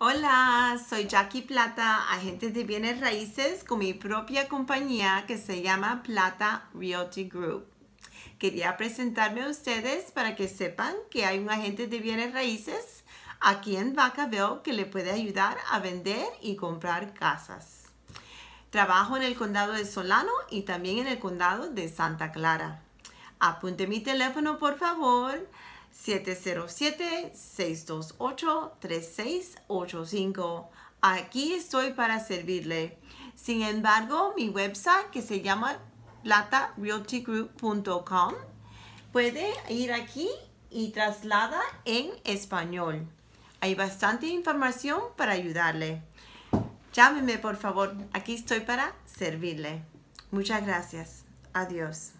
Hola, soy Jackie Plata, agente de bienes raíces con mi propia compañía que se llama Plata Realty Group. Quería presentarme a ustedes para que sepan que hay un agente de bienes raíces aquí en Vacaville que le puede ayudar a vender y comprar casas. Trabajo en el condado de Solano y también en el condado de Santa Clara. Apunte mi teléfono, por favor. 707-628-3685. Aquí estoy para servirle. Sin embargo, mi website que se llama platarealtygroup.com puede ir aquí y traslada en español. Hay bastante información para ayudarle. Llámeme por favor, aquí estoy para servirle. Muchas gracias. Adiós.